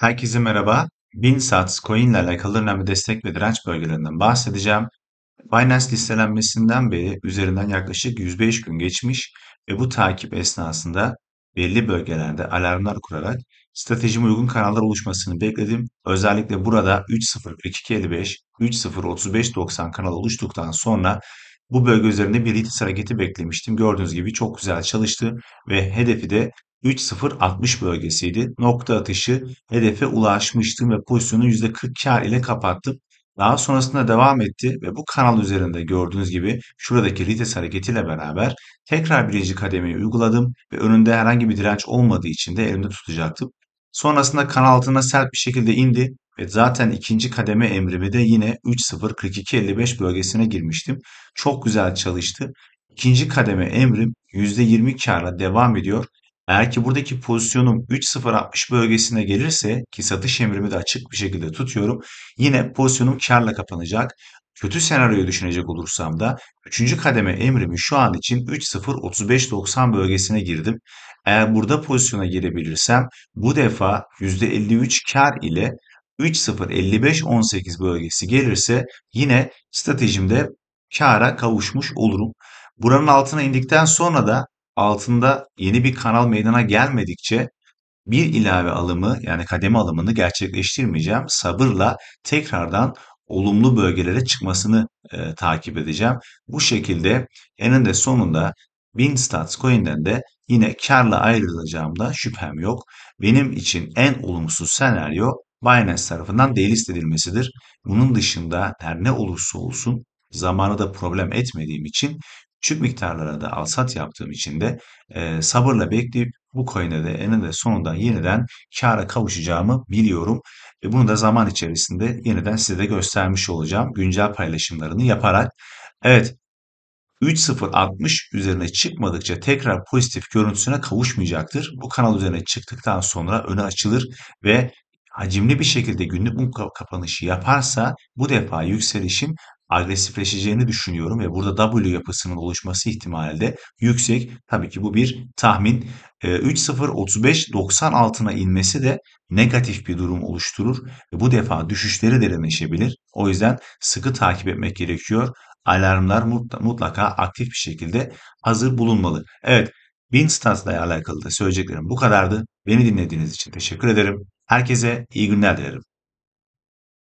Herkese merhaba. Binsats Coin ile alakalı önemli destek ve direnç bölgelerinden bahsedeceğim. Binance listelenmesinden beri üzerinden yaklaşık 105 gün geçmiş ve bu takip esnasında belli bölgelerde alarmlar kurarak stratejime uygun kanallar oluşmasını bekledim. Özellikle burada 3.0.4255, 3.0.3590 kanal oluştuktan sonra bu bölge üzerinde bir litis hareketi beklemiştim. Gördüğünüz gibi çok güzel çalıştı ve hedefi de 3.0.60 bölgesiydi. Nokta atışı hedefe ulaşmıştım ve pozisyonu %40 kar ile kapattım. Daha sonrasında devam etti ve bu kanal üzerinde gördüğünüz gibi şuradaki lites hareketiyle beraber tekrar birinci kademeyi uyguladım ve önünde herhangi bir direnç olmadığı için de elimde tutacaktım. Sonrasında kanal altına sert bir şekilde indi ve zaten ikinci kademe emrimi de yine 3.0.42.55 bölgesine girmiştim. Çok güzel çalıştı. İkinci kademe emrim %20 karla devam ediyor eğer ki buradaki pozisyonum 3.060 bölgesine gelirse ki satış emrimi de açık bir şekilde tutuyorum. Yine pozisyonum karla kapanacak. Kötü senaryoyu düşünecek olursam da 3. kademe emrimi şu an için 3.035.90 bölgesine girdim. Eğer burada pozisyona girebilirsem bu defa %53 kar ile 3.055.18 bölgesi gelirse yine stratejimde kara kavuşmuş olurum. Buranın altına indikten sonra da altında yeni bir kanal meydana gelmedikçe bir ilave alımı yani kademe alımını gerçekleştirmeyeceğim. Sabırla tekrardan olumlu bölgelere çıkmasını e, takip edeceğim. Bu şekilde eninde sonunda Binstats Coin'den de yine karla ayrılacağımda şüphem yok. Benim için en olumsuz senaryo Binance tarafından delist edilmesidir. Bunun dışında her ne olursa olsun zamanı da problem etmediğim için Küçük miktarlara da alsat yaptığım için de e, sabırla bekleyip bu coin'e de eninde sonunda yeniden kâra kavuşacağımı biliyorum. Ve bunu da zaman içerisinde yeniden size de göstermiş olacağım güncel paylaşımlarını yaparak. Evet 3.060 üzerine çıkmadıkça tekrar pozitif görüntüsüne kavuşmayacaktır. Bu kanal üzerine çıktıktan sonra öne açılır ve hacimli bir şekilde günlük mum kapanışı yaparsa bu defa yükselişim agresifleşeceğini düşünüyorum ve burada W yapısının oluşması ihtimali de yüksek. Tabii ki bu bir tahmin. 3.0.35.90 ee, altına inmesi de negatif bir durum oluşturur ve bu defa düşüşleri derinleşebilir. O yüzden sıkı takip etmek gerekiyor. Alarmlar mutlaka aktif bir şekilde hazır bulunmalı. Evet, Binstans'la alakalı da söyleyeceklerim bu kadardı. Beni dinlediğiniz için teşekkür ederim. Herkese iyi günler dilerim.